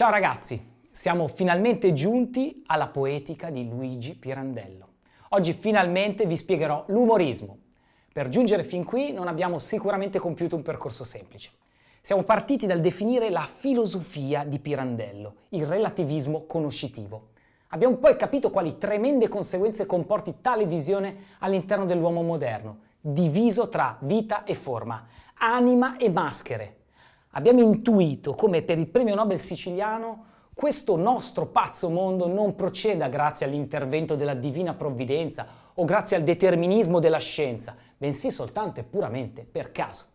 Ciao ragazzi, siamo finalmente giunti alla poetica di Luigi Pirandello. Oggi finalmente vi spiegherò l'umorismo. Per giungere fin qui non abbiamo sicuramente compiuto un percorso semplice. Siamo partiti dal definire la filosofia di Pirandello, il relativismo conoscitivo. Abbiamo poi capito quali tremende conseguenze comporti tale visione all'interno dell'uomo moderno, diviso tra vita e forma, anima e maschere, abbiamo intuito come per il premio Nobel siciliano questo nostro pazzo mondo non proceda grazie all'intervento della divina provvidenza o grazie al determinismo della scienza, bensì soltanto e puramente per caso.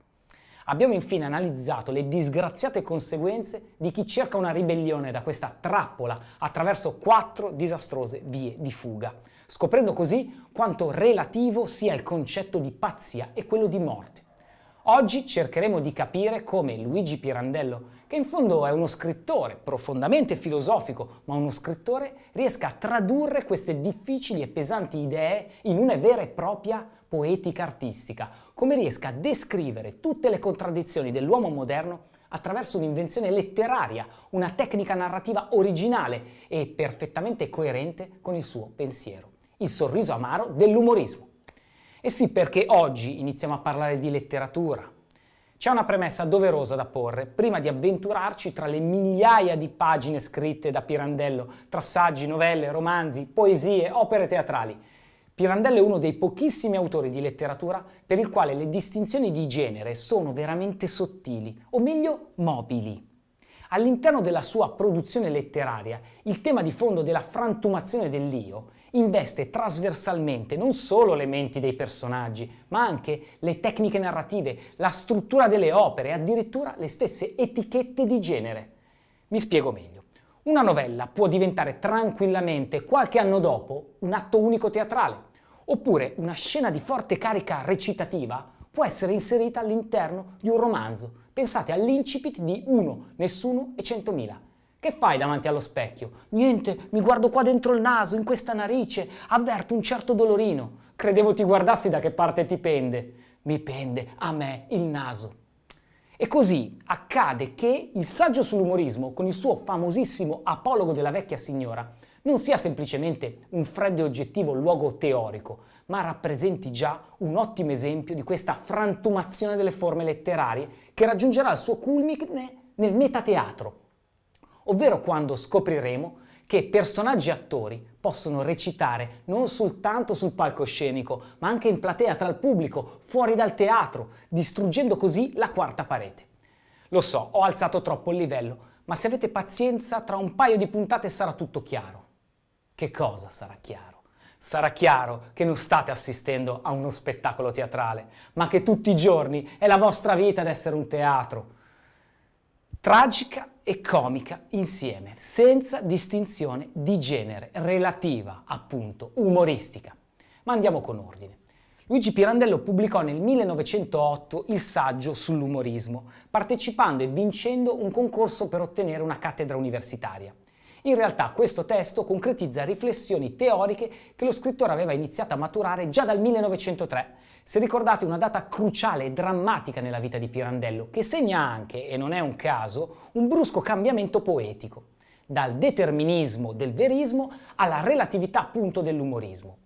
Abbiamo infine analizzato le disgraziate conseguenze di chi cerca una ribellione da questa trappola attraverso quattro disastrose vie di fuga, scoprendo così quanto relativo sia il concetto di pazzia e quello di morte Oggi cercheremo di capire come Luigi Pirandello, che in fondo è uno scrittore profondamente filosofico, ma uno scrittore, riesca a tradurre queste difficili e pesanti idee in una vera e propria poetica artistica, come riesca a descrivere tutte le contraddizioni dell'uomo moderno attraverso un'invenzione letteraria, una tecnica narrativa originale e perfettamente coerente con il suo pensiero, il sorriso amaro dell'umorismo. E eh sì, perché oggi iniziamo a parlare di letteratura. C'è una premessa doverosa da porre prima di avventurarci tra le migliaia di pagine scritte da Pirandello, tra saggi, novelle, romanzi, poesie, opere teatrali. Pirandello è uno dei pochissimi autori di letteratura per il quale le distinzioni di genere sono veramente sottili, o meglio mobili. All'interno della sua produzione letteraria, il tema di fondo della frantumazione dell'io investe trasversalmente non solo le menti dei personaggi, ma anche le tecniche narrative, la struttura delle opere e addirittura le stesse etichette di genere. Mi spiego meglio. Una novella può diventare tranquillamente, qualche anno dopo, un atto unico teatrale, oppure una scena di forte carica recitativa può essere inserita all'interno di un romanzo. Pensate all'incipit di Uno, Nessuno e Centomila. Che fai davanti allo specchio? Niente, mi guardo qua dentro il naso, in questa narice, avverto un certo dolorino. Credevo ti guardassi da che parte ti pende. Mi pende a me il naso. E così accade che il saggio sull'umorismo, con il suo famosissimo Apologo della vecchia signora, non sia semplicemente un freddo e oggettivo luogo teorico, ma rappresenti già un ottimo esempio di questa frantumazione delle forme letterarie che raggiungerà il suo culmine nel metateatro, ovvero quando scopriremo che personaggi e attori possono recitare non soltanto sul palcoscenico, ma anche in platea tra il pubblico, fuori dal teatro, distruggendo così la quarta parete. Lo so, ho alzato troppo il livello, ma se avete pazienza, tra un paio di puntate sarà tutto chiaro. Che cosa sarà chiaro? Sarà chiaro che non state assistendo a uno spettacolo teatrale, ma che tutti i giorni è la vostra vita ad essere un teatro tragica e comica insieme, senza distinzione di genere, relativa, appunto, umoristica. Ma andiamo con ordine. Luigi Pirandello pubblicò nel 1908 il saggio sull'umorismo, partecipando e vincendo un concorso per ottenere una cattedra universitaria. In realtà questo testo concretizza riflessioni teoriche che lo scrittore aveva iniziato a maturare già dal 1903. Se ricordate una data cruciale e drammatica nella vita di Pirandello, che segna anche, e non è un caso, un brusco cambiamento poetico, dal determinismo del verismo alla relatività appunto dell'umorismo.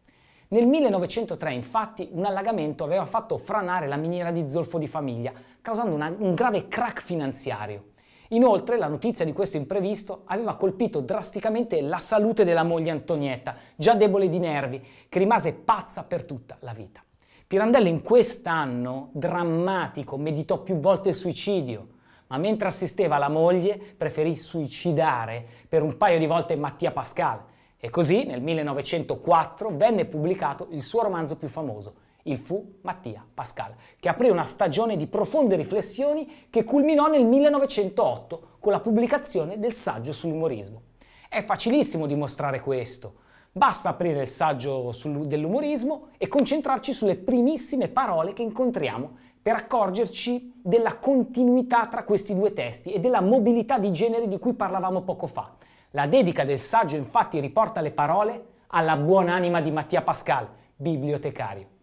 Nel 1903 infatti un allagamento aveva fatto franare la miniera di zolfo di famiglia, causando una, un grave crack finanziario. Inoltre la notizia di questo imprevisto aveva colpito drasticamente la salute della moglie Antonietta, già debole di nervi, che rimase pazza per tutta la vita. Pirandello in quest'anno drammatico meditò più volte il suicidio, ma mentre assisteva la moglie preferì suicidare per un paio di volte Mattia Pascal. E così nel 1904 venne pubblicato il suo romanzo più famoso, il fu Mattia Pascal, che aprì una stagione di profonde riflessioni che culminò nel 1908 con la pubblicazione del saggio sull'umorismo. È facilissimo dimostrare questo. Basta aprire il saggio dell'umorismo e concentrarci sulle primissime parole che incontriamo per accorgerci della continuità tra questi due testi e della mobilità di genere di cui parlavamo poco fa. La dedica del saggio infatti riporta le parole alla buon'anima di Mattia Pascal, bibliotecario.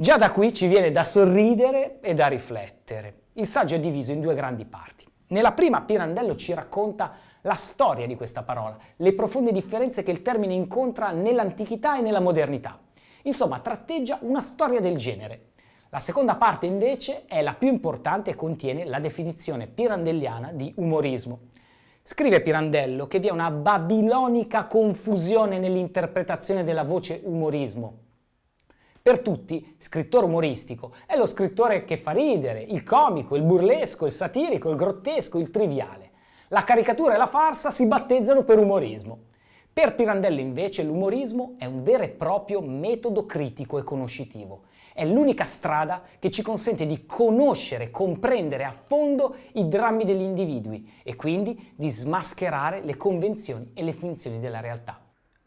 Già da qui ci viene da sorridere e da riflettere. Il saggio è diviso in due grandi parti. Nella prima Pirandello ci racconta la storia di questa parola, le profonde differenze che il termine incontra nell'antichità e nella modernità. Insomma, tratteggia una storia del genere. La seconda parte invece è la più importante e contiene la definizione pirandelliana di umorismo. Scrive Pirandello che vi è una babilonica confusione nell'interpretazione della voce umorismo. Per tutti, scrittore umoristico è lo scrittore che fa ridere, il comico, il burlesco, il satirico, il grottesco, il triviale. La caricatura e la farsa si battezzano per umorismo. Per Pirandello invece l'umorismo è un vero e proprio metodo critico e conoscitivo. È l'unica strada che ci consente di conoscere, comprendere a fondo i drammi degli individui e quindi di smascherare le convenzioni e le funzioni della realtà.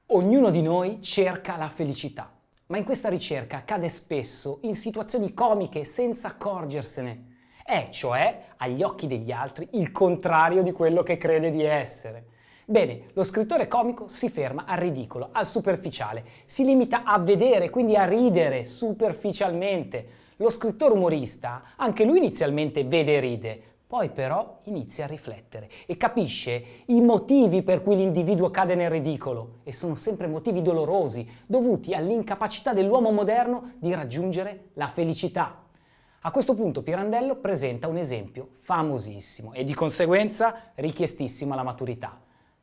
Ognuno di noi cerca la felicità. Ma in questa ricerca cade spesso in situazioni comiche senza accorgersene. È, cioè, agli occhi degli altri, il contrario di quello che crede di essere. Bene, lo scrittore comico si ferma al ridicolo, al superficiale, si limita a vedere, quindi a ridere superficialmente. Lo scrittore umorista, anche lui inizialmente vede e ride, poi però inizia a riflettere e capisce i motivi per cui l'individuo cade nel ridicolo e sono sempre motivi dolorosi dovuti all'incapacità dell'uomo moderno di raggiungere la felicità. A questo punto Pirandello presenta un esempio famosissimo e di conseguenza richiestissimo alla maturità,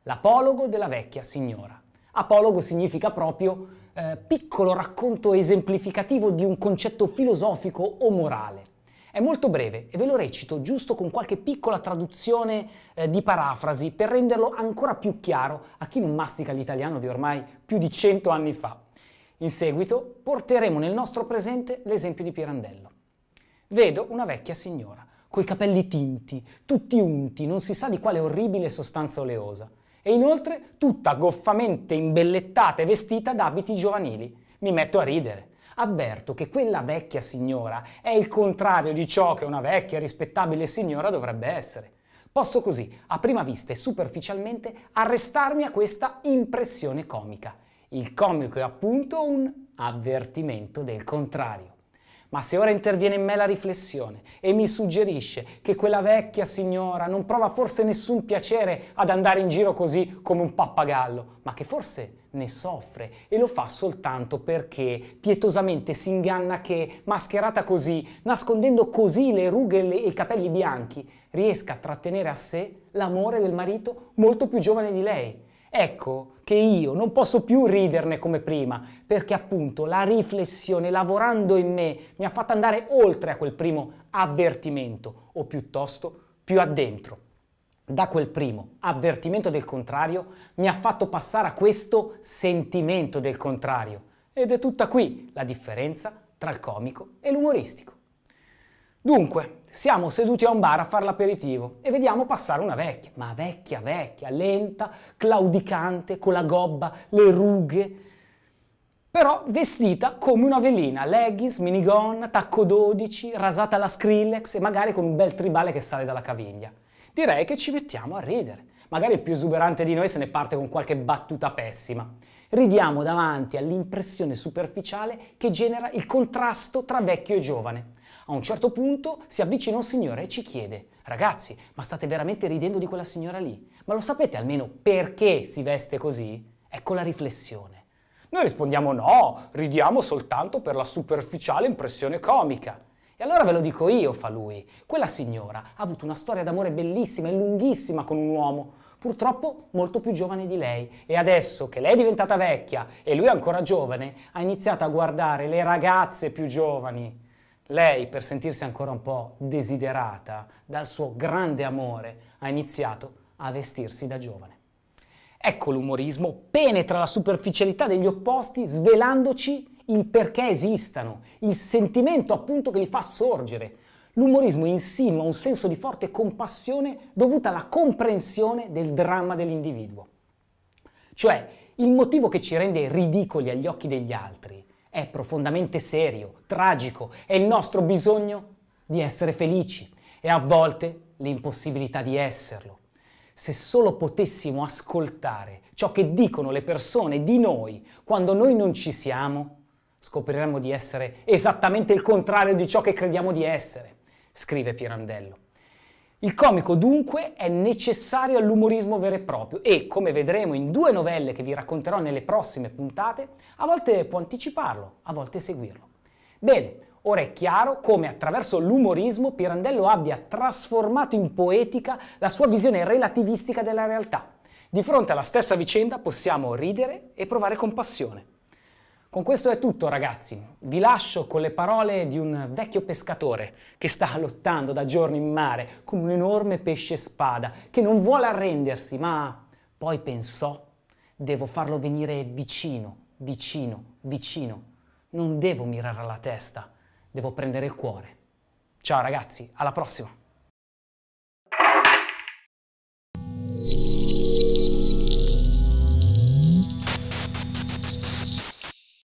l'apologo della vecchia signora. Apologo significa proprio eh, piccolo racconto esemplificativo di un concetto filosofico o morale. È molto breve e ve lo recito giusto con qualche piccola traduzione eh, di parafrasi per renderlo ancora più chiaro a chi non mastica l'italiano di ormai più di 100 anni fa. In seguito porteremo nel nostro presente l'esempio di Pirandello. Vedo una vecchia signora, coi capelli tinti, tutti unti, non si sa di quale orribile sostanza oleosa, e inoltre tutta goffamente imbellettata e vestita da abiti giovanili. Mi metto a ridere avverto che quella vecchia signora è il contrario di ciò che una vecchia rispettabile signora dovrebbe essere. Posso così, a prima vista e superficialmente, arrestarmi a questa impressione comica. Il comico è appunto un avvertimento del contrario. Ma se ora interviene in me la riflessione e mi suggerisce che quella vecchia signora non prova forse nessun piacere ad andare in giro così come un pappagallo, ma che forse ne soffre e lo fa soltanto perché pietosamente si inganna che, mascherata così, nascondendo così le rughe e i capelli bianchi, riesca a trattenere a sé l'amore del marito molto più giovane di lei Ecco che io non posso più riderne come prima, perché appunto la riflessione lavorando in me mi ha fatto andare oltre a quel primo avvertimento, o piuttosto più addentro. Da quel primo avvertimento del contrario mi ha fatto passare a questo sentimento del contrario. Ed è tutta qui la differenza tra il comico e l'umoristico. Dunque, siamo seduti a un bar a fare l'aperitivo e vediamo passare una vecchia, ma vecchia, vecchia, lenta, claudicante, con la gobba, le rughe, però vestita come una velina, leggings, minigonna, tacco 12, rasata alla Skrillex e magari con un bel tribale che sale dalla caviglia. Direi che ci mettiamo a ridere. Magari il più esuberante di noi se ne parte con qualche battuta pessima. Ridiamo davanti all'impressione superficiale che genera il contrasto tra vecchio e giovane a un certo punto si avvicina un signore e ci chiede, ragazzi, ma state veramente ridendo di quella signora lì? Ma lo sapete almeno perché si veste così? Ecco la riflessione. Noi rispondiamo no, ridiamo soltanto per la superficiale impressione comica. E allora ve lo dico io, fa lui. Quella signora ha avuto una storia d'amore bellissima e lunghissima con un uomo, purtroppo molto più giovane di lei. E adesso che lei è diventata vecchia e lui è ancora giovane, ha iniziato a guardare le ragazze più giovani. Lei, per sentirsi ancora un po' desiderata dal suo grande amore, ha iniziato a vestirsi da giovane. Ecco l'umorismo, penetra la superficialità degli opposti svelandoci il perché esistano, il sentimento appunto che li fa sorgere. L'umorismo insinua un senso di forte compassione dovuta alla comprensione del dramma dell'individuo. Cioè, il motivo che ci rende ridicoli agli occhi degli altri è profondamente serio, tragico, è il nostro bisogno di essere felici e a volte l'impossibilità di esserlo. Se solo potessimo ascoltare ciò che dicono le persone di noi quando noi non ci siamo, scopriremmo di essere esattamente il contrario di ciò che crediamo di essere, scrive Pirandello. Il comico dunque è necessario all'umorismo vero e proprio e, come vedremo in due novelle che vi racconterò nelle prossime puntate, a volte può anticiparlo, a volte seguirlo. Bene, ora è chiaro come attraverso l'umorismo Pirandello abbia trasformato in poetica la sua visione relativistica della realtà. Di fronte alla stessa vicenda possiamo ridere e provare compassione. Con questo è tutto ragazzi, vi lascio con le parole di un vecchio pescatore che sta lottando da giorni in mare con un enorme pesce spada che non vuole arrendersi, ma poi pensò, devo farlo venire vicino, vicino, vicino, non devo mirare alla testa, devo prendere il cuore. Ciao ragazzi, alla prossima!